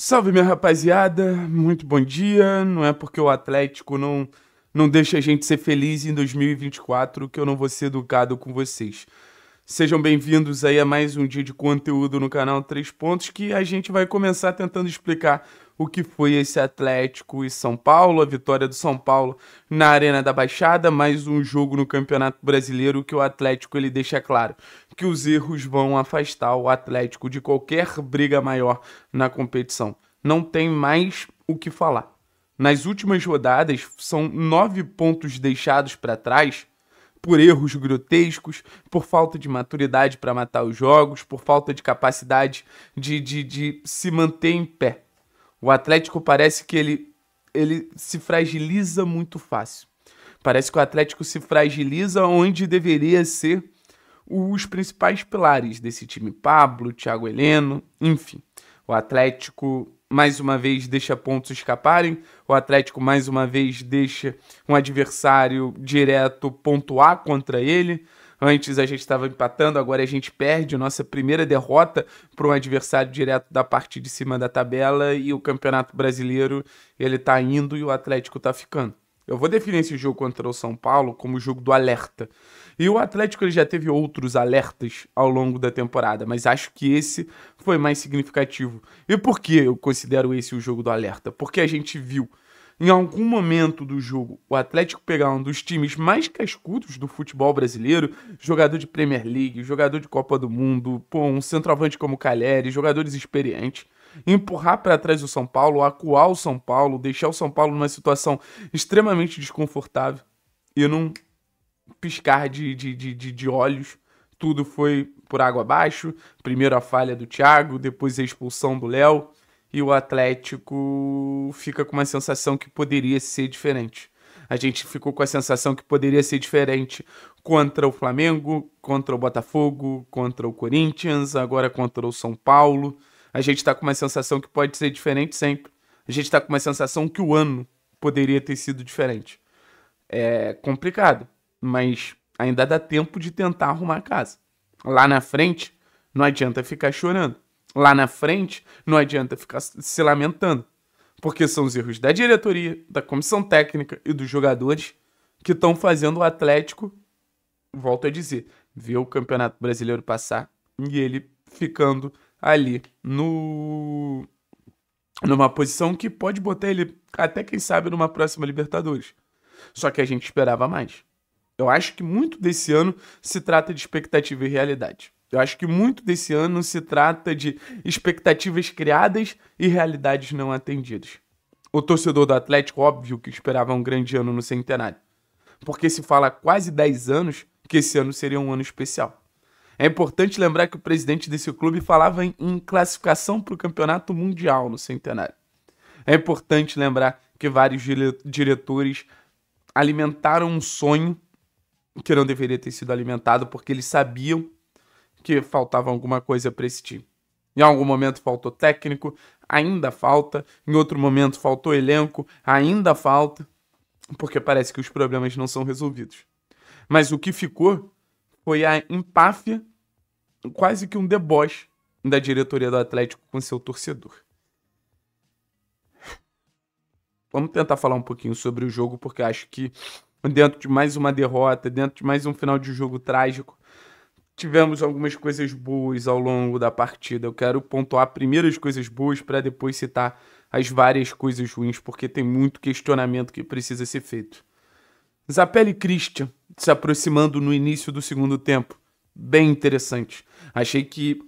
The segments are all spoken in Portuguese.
Salve minha rapaziada, muito bom dia. Não é porque o Atlético não não deixa a gente ser feliz em 2024 que eu não vou ser educado com vocês. Sejam bem-vindos aí a mais um dia de conteúdo no canal Três Pontos, que a gente vai começar tentando explicar o que foi esse Atlético e São Paulo, a vitória do São Paulo na Arena da Baixada, mais um jogo no Campeonato Brasileiro que o Atlético ele deixa claro que os erros vão afastar o Atlético de qualquer briga maior na competição. Não tem mais o que falar. Nas últimas rodadas, são nove pontos deixados para trás por erros grotescos, por falta de maturidade para matar os jogos, por falta de capacidade de, de, de se manter em pé. O Atlético parece que ele, ele se fragiliza muito fácil. Parece que o Atlético se fragiliza onde deveria ser os principais pilares desse time: Pablo, Thiago Heleno, enfim. O Atlético mais uma vez deixa pontos escaparem, o Atlético mais uma vez deixa um adversário direto pontuar contra ele. Antes a gente estava empatando, agora a gente perde. Nossa primeira derrota para um adversário direto da parte de cima da tabela e o Campeonato Brasileiro ele está indo e o Atlético está ficando. Eu vou definir esse jogo contra o São Paulo como o jogo do alerta. E o Atlético ele já teve outros alertas ao longo da temporada, mas acho que esse foi mais significativo. E por que eu considero esse o jogo do alerta? Porque a gente viu em algum momento do jogo o Atlético pegar um dos times mais cascudos do futebol brasileiro, jogador de Premier League, jogador de Copa do Mundo, pô, um centroavante como Calheri, jogadores experientes, empurrar para trás o São Paulo, acuar o São Paulo, deixar o São Paulo numa situação extremamente desconfortável e não piscar de, de, de, de, de olhos, tudo foi por água abaixo. Primeiro a falha do Thiago, depois a expulsão do Léo. E o Atlético fica com uma sensação que poderia ser diferente. A gente ficou com a sensação que poderia ser diferente contra o Flamengo, contra o Botafogo, contra o Corinthians, agora contra o São Paulo. A gente está com uma sensação que pode ser diferente sempre. A gente está com uma sensação que o ano poderia ter sido diferente. É complicado mas ainda dá tempo de tentar arrumar a casa. Lá na frente, não adianta ficar chorando. Lá na frente, não adianta ficar se lamentando. Porque são os erros da diretoria, da comissão técnica e dos jogadores que estão fazendo o Atlético, volto a dizer, ver o Campeonato Brasileiro passar e ele ficando ali no numa posição que pode botar ele até quem sabe numa próxima Libertadores. Só que a gente esperava mais. Eu acho que muito desse ano se trata de expectativa e realidade. Eu acho que muito desse ano se trata de expectativas criadas e realidades não atendidas. O torcedor do Atlético, óbvio que esperava um grande ano no centenário. Porque se fala há quase 10 anos que esse ano seria um ano especial. É importante lembrar que o presidente desse clube falava em, em classificação para o campeonato mundial no centenário. É importante lembrar que vários diretores alimentaram um sonho que não deveria ter sido alimentado porque eles sabiam que faltava alguma coisa para esse time. Em algum momento faltou técnico, ainda falta. Em outro momento faltou elenco, ainda falta. Porque parece que os problemas não são resolvidos. Mas o que ficou foi a empáfia, quase que um deboche da diretoria do Atlético com seu torcedor. Vamos tentar falar um pouquinho sobre o jogo, porque acho que dentro de mais uma derrota, dentro de mais um final de jogo trágico, tivemos algumas coisas boas ao longo da partida. Eu quero pontuar primeiro as coisas boas para depois citar as várias coisas ruins, porque tem muito questionamento que precisa ser feito. Zapelli e Christian se aproximando no início do segundo tempo. Bem interessante. Achei que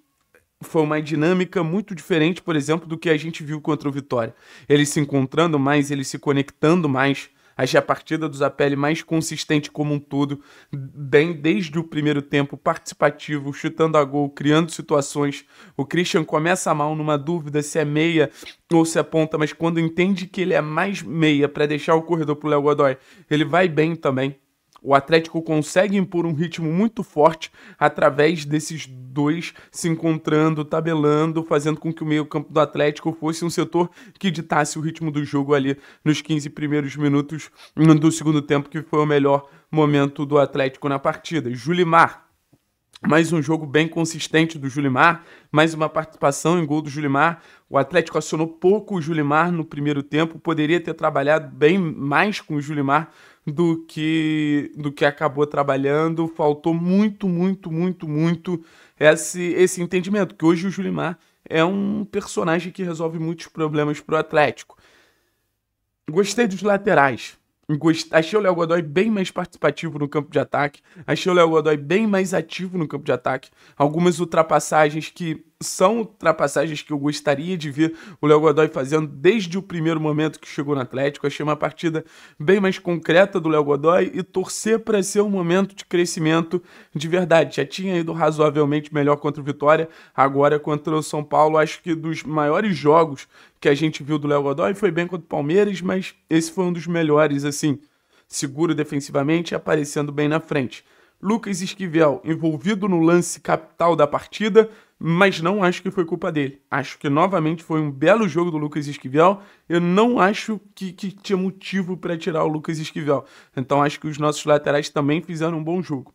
foi uma dinâmica muito diferente, por exemplo, do que a gente viu contra o Vitória. Eles se encontrando mais, eles se conectando mais. Achei é a partida do Zapelli mais consistente como um todo, bem desde o primeiro tempo, participativo, chutando a gol, criando situações. O Christian começa mal numa dúvida se é meia ou se é ponta, mas quando entende que ele é mais meia para deixar o corredor o Léo Godoy, ele vai bem também. O Atlético consegue impor um ritmo muito forte através desses dois se encontrando, tabelando, fazendo com que o meio-campo do Atlético fosse um setor que ditasse o ritmo do jogo ali nos 15 primeiros minutos do segundo tempo, que foi o melhor momento do Atlético na partida. Julimar mais um jogo bem consistente do Julimar, mais uma participação em gol do Julimar. O Atlético acionou pouco o Julimar no primeiro tempo, poderia ter trabalhado bem mais com o Julimar do que do que acabou trabalhando. Faltou muito, muito, muito, muito esse esse entendimento que hoje o Julimar é um personagem que resolve muitos problemas para o Atlético. Gostei dos laterais. Achei o Léo Godoy bem mais participativo no campo de ataque. Achei o Léo Godoy bem mais ativo no campo de ataque. Algumas ultrapassagens que são ultrapassagens que eu gostaria de ver o Léo Godoy fazendo desde o primeiro momento que chegou no Atlético. Achei uma partida bem mais concreta do Léo Godoy e torcer para ser um momento de crescimento de verdade. Já tinha ido razoavelmente melhor contra o Vitória, agora contra o São Paulo. Acho que dos maiores jogos que a gente viu do Léo Godoy foi bem contra o Palmeiras, mas esse foi um dos melhores, assim, seguro defensivamente e aparecendo bem na frente. Lucas Esquivel envolvido no lance capital da partida, mas não acho que foi culpa dele. Acho que novamente foi um belo jogo do Lucas Esquivel. Eu não acho que, que tinha motivo para tirar o Lucas Esquivel. Então acho que os nossos laterais também fizeram um bom jogo.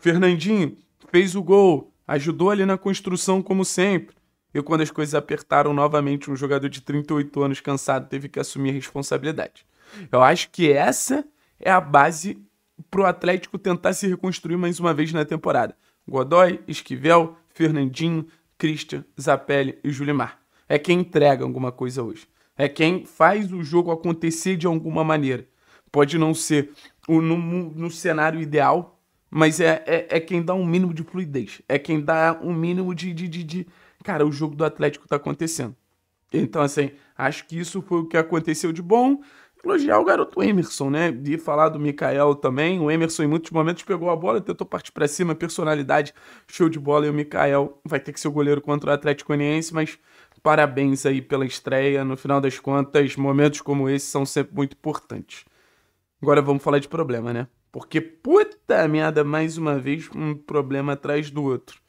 Fernandinho fez o gol, ajudou ali na construção, como sempre. E quando as coisas apertaram novamente, um jogador de 38 anos cansado teve que assumir a responsabilidade. Eu acho que essa é a base para o Atlético tentar se reconstruir mais uma vez na temporada. Godoy, Esquivel, Fernandinho, Christian, Zapelli e Julimar. É quem entrega alguma coisa hoje. É quem faz o jogo acontecer de alguma maneira. Pode não ser o, no, no cenário ideal, mas é, é, é, quem dá um mínimo de fluidez. É quem dá um mínimo de, de, de, de, Cara, o jogo do Atlético tá acontecendo. Então, assim, acho que isso foi o que aconteceu de bom elogiar o garoto Emerson, né? E falar do Mikael também. O Emerson, em muitos momentos, pegou a bola, e tentou partir para cima, personalidade, show de bola. E o Mikael vai ter que ser o goleiro contra o Atlético Goianiense, mas parabéns aí pela estreia. No final das contas, momentos como esse são sempre muito importantes. Agora vamos falar de problema, né? Porque, puta merda, mais uma vez, um problema atrás do outro.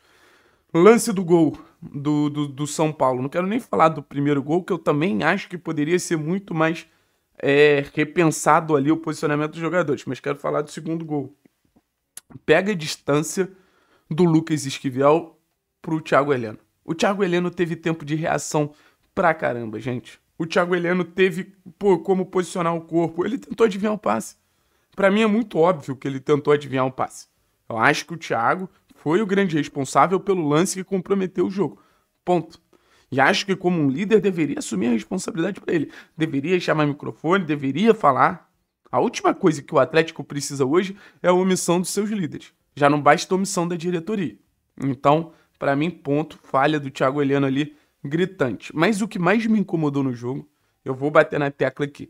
Lance do gol do, do, do São Paulo. Não quero nem falar do primeiro gol, que eu também acho que poderia ser muito mais é, repensado ali o posicionamento dos jogadores, mas quero falar do segundo gol. Pega a distância do Lucas Esquivel pro Thiago Heleno. O Thiago Heleno teve tempo de reação pra caramba, gente. O Thiago Heleno teve pô, como posicionar o corpo. Ele tentou adivinhar o passe. Para mim é muito óbvio que ele tentou adivinhar o passe. Eu acho que o Thiago foi o grande responsável pelo lance que comprometeu o jogo. Ponto. E acho que, como um líder, deveria assumir a responsabilidade para ele. Deveria chamar microfone, deveria falar. A última coisa que o Atlético precisa hoje é a omissão dos seus líderes. Já não basta a omissão da diretoria. Então, para mim, ponto, falha do Thiago Heleno ali, gritante. Mas o que mais me incomodou no jogo, eu vou bater na tecla aqui.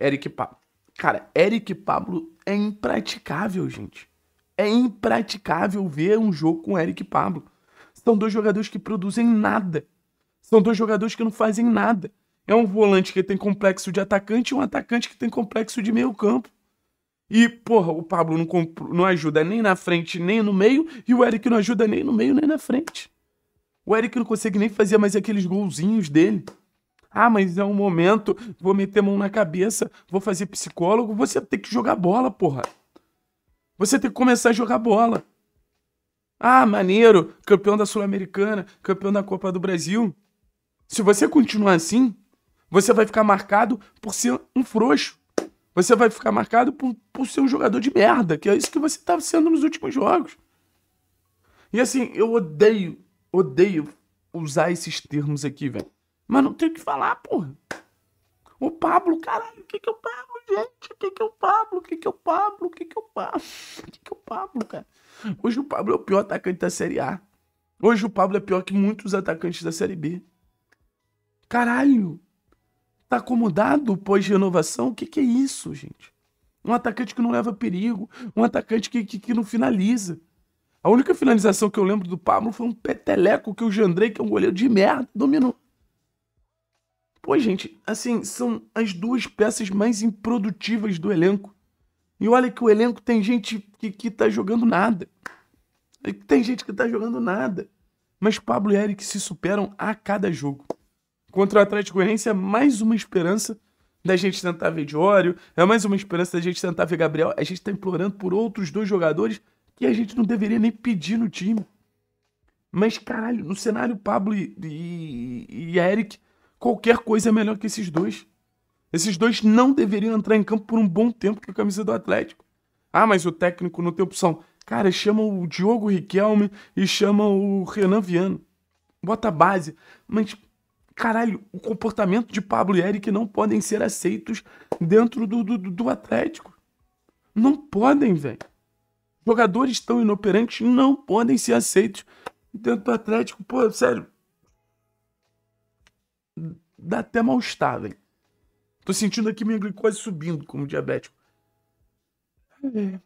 Eric Pablo. Cara, Eric Pablo é impraticável, gente. É impraticável ver um jogo com Eric Pablo. São dois jogadores que produzem nada. São dois jogadores que não fazem nada. É um volante que tem complexo de atacante e um atacante que tem complexo de meio campo. E, porra, o Pablo não, não ajuda nem na frente, nem no meio, e o Eric não ajuda nem no meio, nem na frente. O Eric não consegue nem fazer mais aqueles golzinhos dele. Ah, mas é um momento, vou meter mão na cabeça, vou fazer psicólogo. Você tem que jogar bola, porra. Você tem que começar a jogar bola. Ah, maneiro, campeão da Sul-Americana, campeão da Copa do Brasil. Se você continuar assim, você vai ficar marcado por ser um frouxo. Você vai ficar marcado por, por ser um jogador de merda, que é isso que você tá sendo nos últimos jogos. E assim, eu odeio, odeio usar esses termos aqui, velho. Mas não tem o que falar, porra. O Pablo, caralho, o que que é o Pablo, gente? O que que é o Pablo? O que que é o Pablo? O que que é o Pablo? O que que é o Pablo, cara? Hoje o Pablo é o pior atacante da Série A. Hoje o Pablo é pior que muitos atacantes da Série B. Caralho! Tá acomodado pós-renovação? O que, que é isso, gente? Um atacante que não leva perigo, um atacante que, que, que não finaliza. A única finalização que eu lembro do Pablo foi um peteleco que o Jandrei, que é um goleiro de merda, dominou. Pô, gente, assim, são as duas peças mais improdutivas do elenco. E olha que o elenco tem gente que, que tá jogando nada. Tem gente que tá jogando nada. Mas Pablo e Eric se superam a cada jogo. Contra o Atlético Goianiense é mais uma esperança da gente tentar ver Diório, é mais uma esperança da gente tentar ver Gabriel. A gente está implorando por outros dois jogadores que a gente não deveria nem pedir no time. Mas, caralho, no cenário Pablo e, e, e Eric, qualquer coisa é melhor que esses dois. Esses dois não deveriam entrar em campo por um bom tempo com a camisa do Atlético. Ah, mas o técnico não tem opção. Cara, chama o Diogo Riquelme e chama o Renan Viano. Bota a base. Mas caralho, o comportamento de Pablo e Eric não podem ser aceitos dentro do, do, do Atlético. Não podem, velho. Jogadores tão inoperantes não podem ser aceitos dentro do Atlético. Pô, sério. Dá até mal-estar, velho. Tô sentindo aqui minha glicose subindo como diabético. É.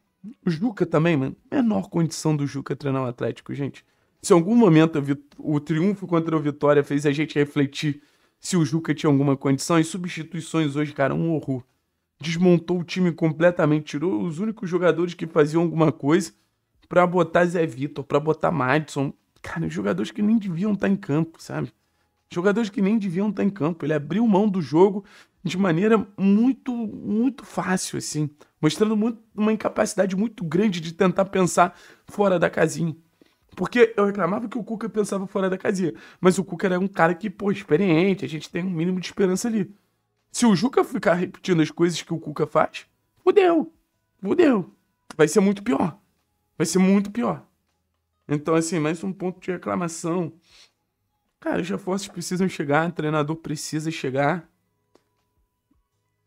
O Juca também, mano. Menor condição do Juca treinar o um Atlético, gente. Se em algum momento o triunfo contra o Vitória fez a gente refletir se o Juca tinha alguma condição, e substituições hoje, cara, um horror. Desmontou o time completamente, tirou os únicos jogadores que faziam alguma coisa para botar Zé Vitor, para botar Madison. Cara, jogadores que nem deviam estar tá em campo, sabe? Jogadores que nem deviam estar tá em campo. Ele abriu mão do jogo de maneira muito, muito fácil, assim. Mostrando muito, uma incapacidade muito grande de tentar pensar fora da casinha. Porque eu reclamava que o Cuca pensava fora da casinha. Mas o Cuca era um cara que, pô, experiente, a gente tem um mínimo de esperança ali. Se o Juca ficar repetindo as coisas que o Cuca faz, fudeu. Fudeu. Vai ser muito pior. Vai ser muito pior. Então, assim, mais um ponto de reclamação. Cara, os reforços precisam chegar, o treinador precisa chegar.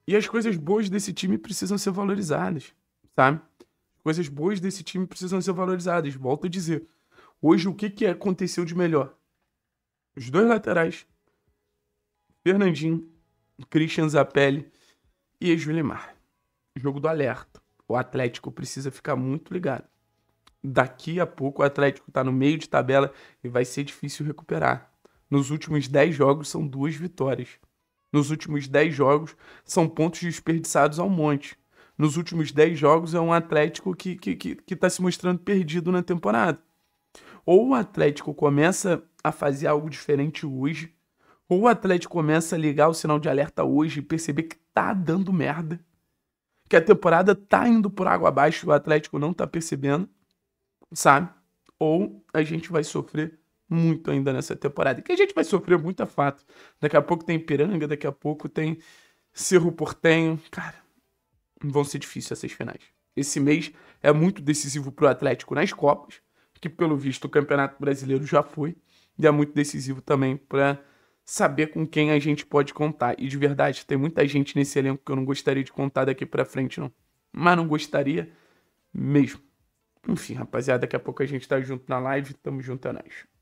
E as coisas boas desse time precisam ser valorizadas, sabe? Coisas boas desse time precisam ser valorizadas. Volto a dizer, Hoje, o que, que aconteceu de melhor? Os dois laterais, Fernandinho, Christian Zapelli e Julimar. Jogo do alerta. O Atlético precisa ficar muito ligado. Daqui a pouco o Atlético está no meio de tabela e vai ser difícil recuperar. Nos últimos 10 jogos são duas vitórias. Nos últimos 10 jogos são pontos desperdiçados ao monte. Nos últimos 10 jogos é um Atlético que está que, que, que tá se mostrando perdido na temporada ou o Atlético começa a fazer algo diferente hoje, ou o Atlético começa a ligar o sinal de alerta hoje e perceber que tá dando merda, que a temporada tá indo por água abaixo e o Atlético não tá percebendo, sabe? Ou a gente vai sofrer muito ainda nessa temporada. Que a gente vai sofrer muito a é fato. Daqui a pouco tem Piranga, daqui a pouco tem Cerro Portenho. Cara, vão ser difíceis essas finais. Esse mês é muito decisivo pro Atlético nas Copas que pelo visto o Campeonato Brasileiro já foi e é muito decisivo também para saber com quem a gente pode contar. E de verdade, tem muita gente nesse elenco que eu não gostaria de contar daqui para frente, não. Mas não gostaria mesmo. Enfim, rapaziada, daqui a pouco a gente tá junto na live. Tamo junto, é nóis.